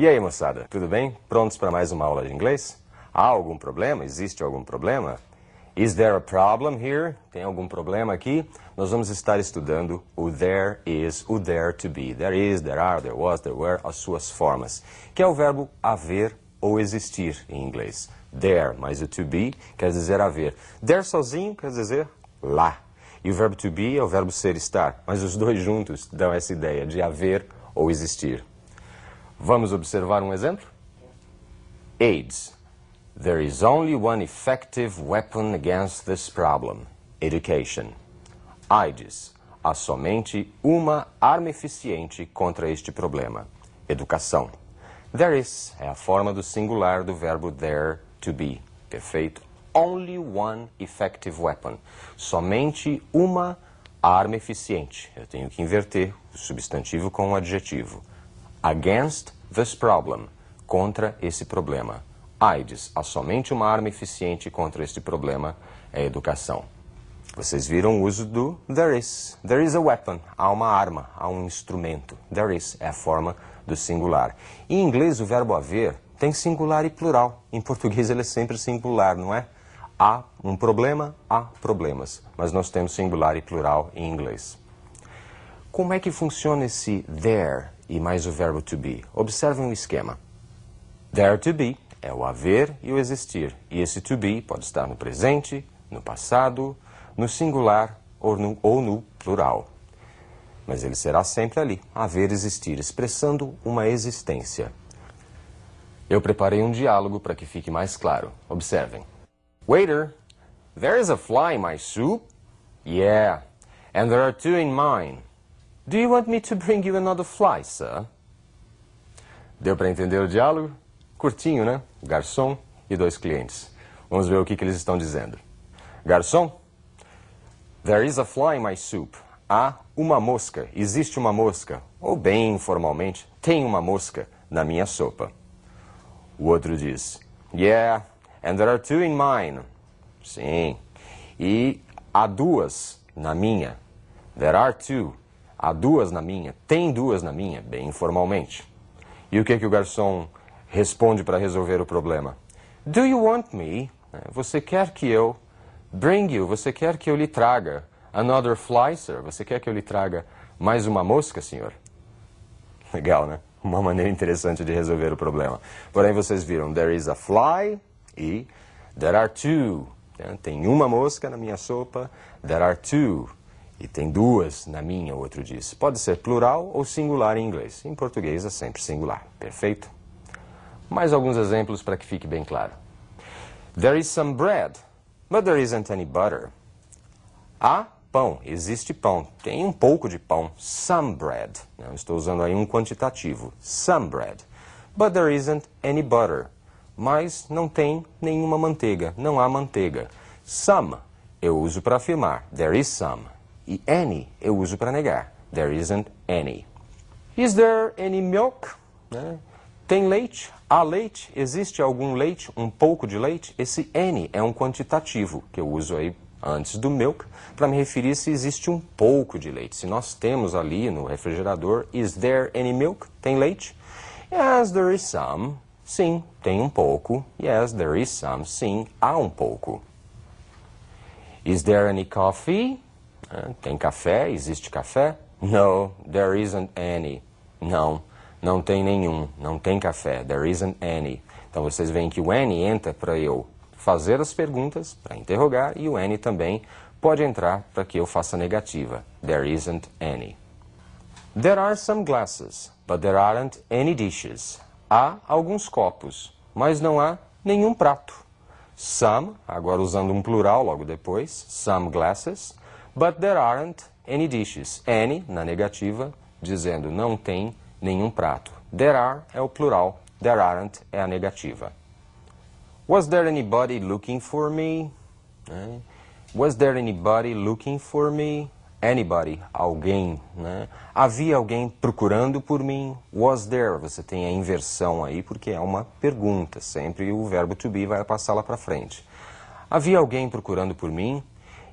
E aí, moçada, tudo bem? Prontos para mais uma aula de inglês? Há algum problema? Existe algum problema? Is there a problem here? Tem algum problema aqui? Nós vamos estar estudando o there is, o there to be. There is, there are, there was, there were, as suas formas, que é o verbo haver ou existir em inglês. There mais o to be quer dizer haver. There sozinho quer dizer lá. E o verbo to be é o verbo ser, estar. Mas os dois juntos dão essa ideia de haver ou existir. Vamos observar um exemplo? AIDS. There is only one effective weapon against this problem: education. AIDS. Há somente uma arma eficiente contra este problema: educação. There is é a forma do singular do verbo there to be. Perfeito? Only one effective weapon. Somente uma arma eficiente. Eu tenho que inverter o substantivo com o adjetivo. Against this problem. Contra esse problema. AIDS, há somente uma arma eficiente contra este problema, é a educação. Vocês viram o uso do there is. There is a weapon. Há uma arma, há um instrumento. There is é a forma do singular. Em inglês, o verbo haver tem singular e plural. Em português, ele é sempre singular, não é? Há um problema, há problemas. Mas nós temos singular e plural em inglês. Como é que funciona esse there? e mais o verbo to be. Observem o esquema. There to be é o haver e o existir. E esse to be pode estar no presente, no passado, no singular ou no, ou no plural. Mas ele será sempre ali, haver, existir, expressando uma existência. Eu preparei um diálogo para que fique mais claro. Observem. Waiter, there is a fly in my soup? Yeah, and there are two in mine. Do you want me to bring you another fly, sir? Deu para entender o diálogo? Curtinho, né? Garçom e dois clientes. Vamos ver o que, que eles estão dizendo. Garçom, there is a fly in my soup. Há uma mosca, existe uma mosca. Ou bem informalmente, tem uma mosca na minha sopa. O outro diz, yeah, and there are two in mine. Sim, e há duas na minha. There are two. Há duas na minha? Tem duas na minha? Bem informalmente. E o que, é que o garçom responde para resolver o problema? Do you want me? É, você quer que eu bring you? Você quer que eu lhe traga another fly, sir? Você quer que eu lhe traga mais uma mosca, senhor? Legal, né? Uma maneira interessante de resolver o problema. Porém, vocês viram, there is a fly e there are two. É, tem uma mosca na minha sopa, there are two. E tem duas na minha, o outro disse. Pode ser plural ou singular em inglês. Em português é sempre singular. Perfeito? Mais alguns exemplos para que fique bem claro. There is some bread, but there isn't any butter. Há pão, existe pão, tem um pouco de pão. Some bread. estou usando aí um quantitativo. Some bread. But there isn't any butter. Mas não tem nenhuma manteiga, não há manteiga. Some eu uso para afirmar. There is some. E any eu uso para negar. There isn't any. Is there any milk? Né? Tem leite? Há leite? Existe algum leite? Um pouco de leite? Esse any é um quantitativo que eu uso aí antes do milk para me referir se existe um pouco de leite. Se nós temos ali no refrigerador, is there any milk? Tem leite? Yes, there is some. Sim, tem um pouco. Yes, there is some. Sim, há um pouco. Is there any coffee? Ah, tem café? Existe café? No, there isn't any. Não, não tem nenhum. Não tem café. There isn't any. Então vocês veem que o any entra para eu fazer as perguntas, para interrogar, e o any também pode entrar para que eu faça negativa. There isn't any. There are some glasses, but there aren't any dishes. Há alguns copos, mas não há nenhum prato. Some, agora usando um plural logo depois, some glasses, But there aren't any dishes. Any, na negativa, dizendo não tem nenhum prato. There are é o plural, there aren't é a negativa. Was there anybody looking for me? Né? Was there anybody looking for me? Anybody, alguém. Né? Havia alguém procurando por mim? Was there? Você tem a inversão aí porque é uma pergunta. Sempre o verbo to be vai passar lá para frente. Havia alguém procurando por mim?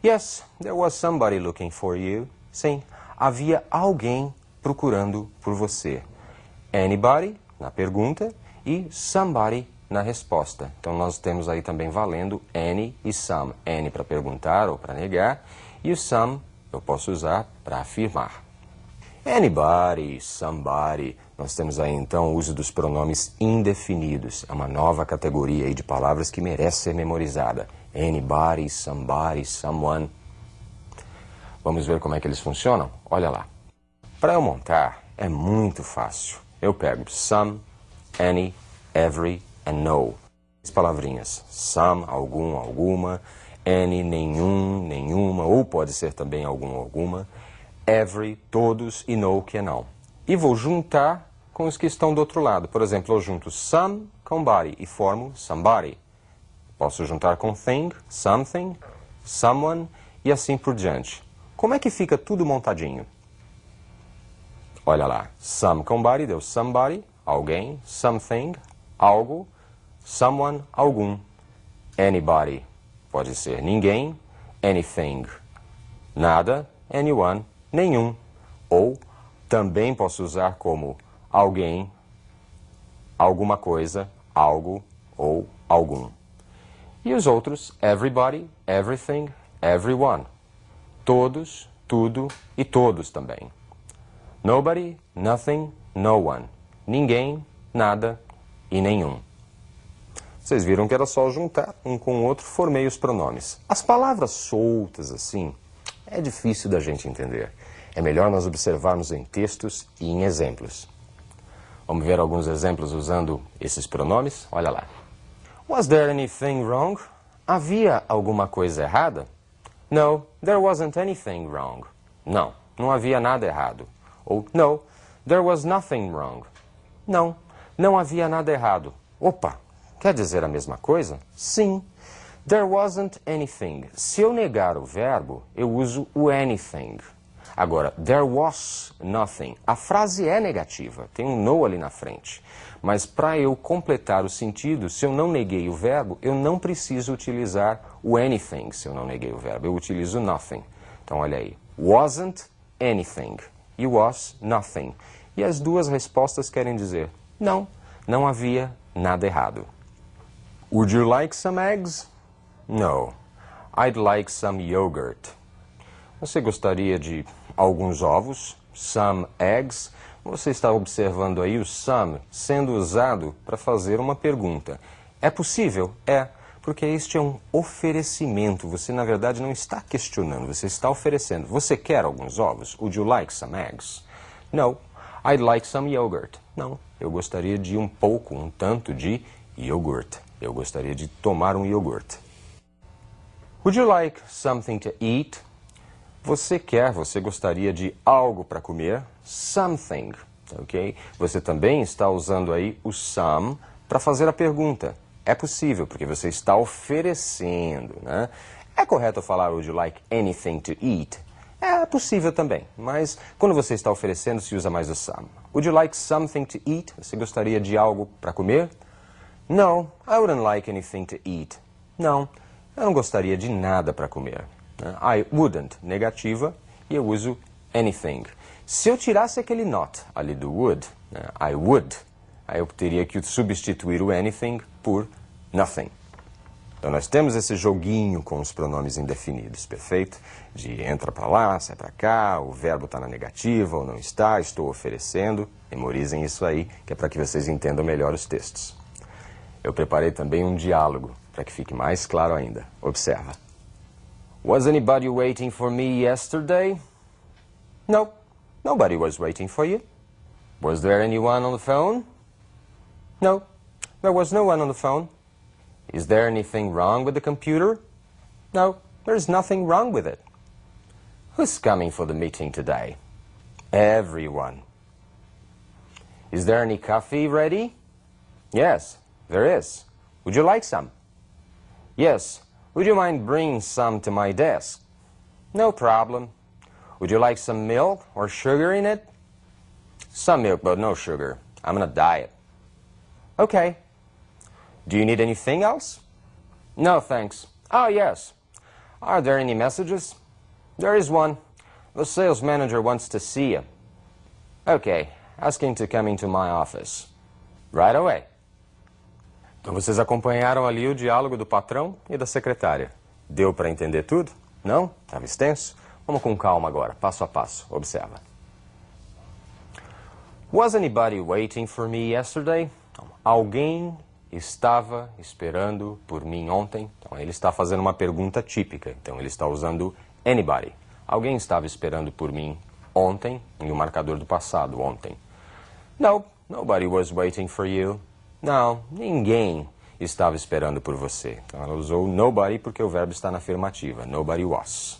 Yes, there was somebody looking for you. Sim, havia alguém procurando por você. Anybody na pergunta e somebody na resposta. Então nós temos aí também valendo any e some. Any para perguntar ou para negar e o some eu posso usar para afirmar. Anybody, somebody. Nós temos aí então o uso dos pronomes indefinidos. É uma nova categoria aí de palavras que merece ser memorizada. Anybody, somebody, someone. Vamos ver como é que eles funcionam? Olha lá. Para eu montar é muito fácil. Eu pego some, any, every and no. As palavrinhas some, algum, alguma, any, nenhum, nenhuma, ou pode ser também algum, alguma, every, todos e no, que é não. E vou juntar com os que estão do outro lado. Por exemplo, eu junto some com body e formo somebody. Posso juntar com thing, something, someone e assim por diante. Como é que fica tudo montadinho? Olha lá, some somebody deu somebody, alguém, something, algo, someone, algum. Anybody pode ser ninguém, anything, nada, anyone, nenhum. Ou também posso usar como alguém, alguma coisa, algo ou algum. E os outros, everybody, everything, everyone. Todos, tudo e todos também. Nobody, nothing, no one. Ninguém, nada e nenhum. Vocês viram que era só juntar um com o outro, formei os pronomes. As palavras soltas assim, é difícil da gente entender. É melhor nós observarmos em textos e em exemplos. Vamos ver alguns exemplos usando esses pronomes? Olha lá. Was there anything wrong? Havia alguma coisa errada? No, there wasn't anything wrong. Não, não havia nada errado. Ou no, there was nothing wrong. Não, não havia nada errado. Opa, quer dizer a mesma coisa? Sim. There wasn't anything. Se eu negar o verbo, eu uso o anything. Agora, there was nothing. A frase é negativa, tem um no ali na frente. Mas para eu completar o sentido, se eu não neguei o verbo, eu não preciso utilizar o anything se eu não neguei o verbo. Eu utilizo nothing. Então olha aí. Wasn't anything. E was nothing. E as duas respostas querem dizer não, não havia nada errado. Would you like some eggs? No. I'd like some yogurt. Você gostaria de alguns ovos? Some eggs. Você está observando aí o some sendo usado para fazer uma pergunta. É possível? É, porque este é um oferecimento. Você, na verdade, não está questionando, você está oferecendo. Você quer alguns ovos? Would you like some eggs? No. I'd like some yogurt. Não, eu gostaria de um pouco, um tanto de yogurt. Eu gostaria de tomar um iogurte. Would you like something to eat? Você quer, você gostaria de algo para comer? Something, ok? Você também está usando aí o some para fazer a pergunta. É possível, porque você está oferecendo, né? É correto falar would you like anything to eat? É possível também, mas quando você está oferecendo, se usa mais o some. Would you like something to eat? Você gostaria de algo para comer? No, I wouldn't like anything to eat. Não, eu não gostaria de nada para comer. Né? I wouldn't, negativa, e eu uso anything. Se eu tirasse aquele not ali do would, né? I would, aí eu teria que substituir o anything por nothing. Então nós temos esse joguinho com os pronomes indefinidos, perfeito? De entra para lá, sai para cá, o verbo está na negativa ou não está, estou oferecendo. Memorizem isso aí, que é para que vocês entendam melhor os textos. Eu preparei também um diálogo, para que fique mais claro ainda. Observa. Was anybody waiting for me yesterday? No, nobody was waiting for you. Was there anyone on the phone? No, there was no one on the phone. Is there anything wrong with the computer? No, there's nothing wrong with it. Who's coming for the meeting today? Everyone. Is there any coffee ready? Yes, there is. Would you like some? Yes, would you mind bringing some to my desk? No problem. Would you like some milk or sugar in it? Some milk, but no sugar. I'm on a diet. Okay. Do you need anything else? No, thanks. Oh, yes. Are there any messages? There is one. The sales manager wants to see you. Okay, ask him to come into my office. Right away. Então vocês acompanharam ali o diálogo do patrão e da secretária. Deu para entender tudo? Não? Estava extenso? Vamos com calma agora, passo a passo. Observa. Was anybody waiting for me yesterday? Então, alguém estava esperando por mim ontem? Então ele está fazendo uma pergunta típica. Então ele está usando anybody. Alguém estava esperando por mim ontem? E o marcador do passado, ontem. No, nobody was waiting for you. Não, ninguém estava esperando por você. Então ela usou nobody porque o verbo está na afirmativa. Nobody was.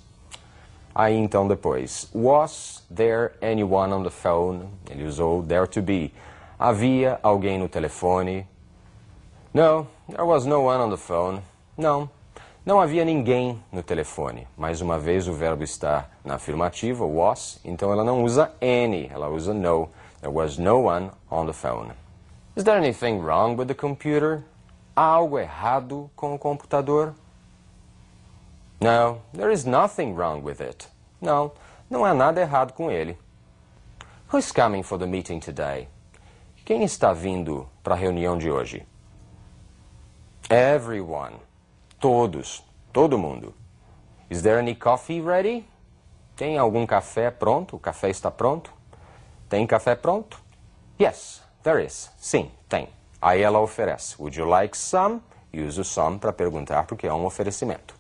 Aí então depois, was there anyone on the phone? Ele usou there to be. Havia alguém no telefone? No, there was no one on the phone. Não, não havia ninguém no telefone. Mais uma vez o verbo está na afirmativa, was, então ela não usa any, ela usa no. There was no one on the phone. Is there anything wrong with the computer? Há algo errado com o computador? No, there is nothing wrong with it. Não, não há nada errado com ele. Who's coming for the meeting today? Quem está vindo para a reunião de hoje? Everyone. Todos. Todo mundo. Is there any coffee ready? Tem algum café pronto? O café está pronto? Tem café pronto? Yes, There is. Sim, tem. Aí ela oferece. Would you like some? E usa o some para perguntar porque é um oferecimento.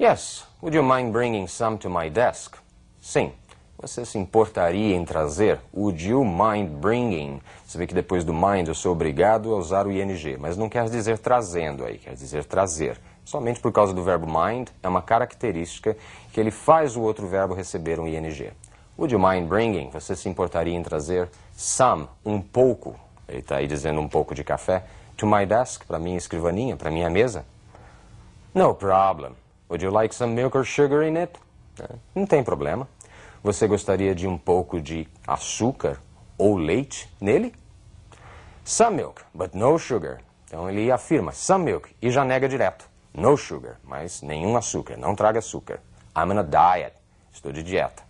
Yes. Would you mind bringing some to my desk? Sim. Você se importaria em trazer? Would you mind bringing? Você vê que depois do mind eu sou obrigado a usar o ing, mas não quer dizer trazendo aí, quer dizer trazer. Somente por causa do verbo mind, é uma característica que ele faz o outro verbo receber um ing. Would you mind bringing? Você se importaria em trazer? Some, um pouco, ele está aí dizendo um pouco de café. To my desk, para minha escrivaninha, para minha mesa. No problem. Would you like some milk or sugar in it? Não tem problema. Você gostaria de um pouco de açúcar ou leite nele? Some milk, but no sugar. Então ele afirma some milk e já nega direto. No sugar, mas nenhum açúcar, não traga açúcar. I'm on a diet. Estou de dieta.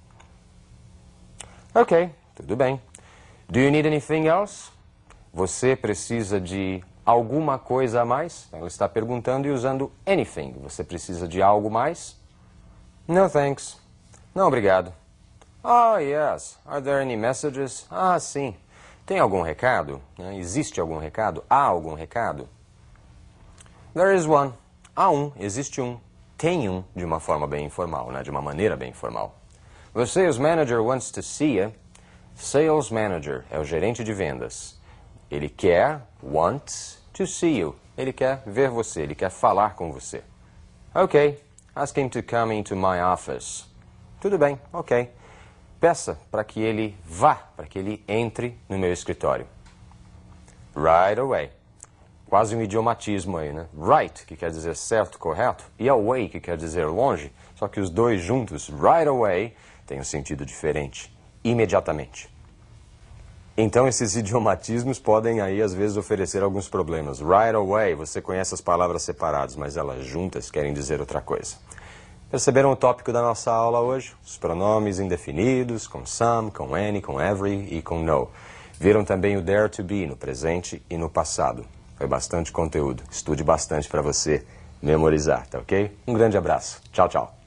Ok, tudo bem. Do you need anything else? Você precisa de alguma coisa a mais? Ela está perguntando e usando anything. Você precisa de algo mais? No thanks. Não, obrigado. Oh, yes. Are there any messages? Ah, sim. Tem algum recado? Né? Existe algum recado? Há algum recado? There is one. Há um, existe um. Tem um, de uma forma bem informal, né? de uma maneira bem informal. The sales manager wants to see you. Sales manager é o gerente de vendas. Ele quer, wants to see you. Ele quer ver você, ele quer falar com você. Ok, ask him to come into my office. Tudo bem, ok. Peça para que ele vá, para que ele entre no meu escritório. Right away. Quase um idiomatismo aí, né? Right, que quer dizer certo, correto, e away, que quer dizer longe. Só que os dois juntos, right away, tem um sentido diferente. Imediatamente. Então esses idiomatismos podem aí às vezes oferecer alguns problemas. Right away, você conhece as palavras separadas, mas elas juntas querem dizer outra coisa. Perceberam o tópico da nossa aula hoje? Os pronomes indefinidos, com some, com any, com every e com no. Viram também o dare to be no presente e no passado. Foi bastante conteúdo. Estude bastante para você memorizar, tá ok? Um grande abraço. Tchau, tchau.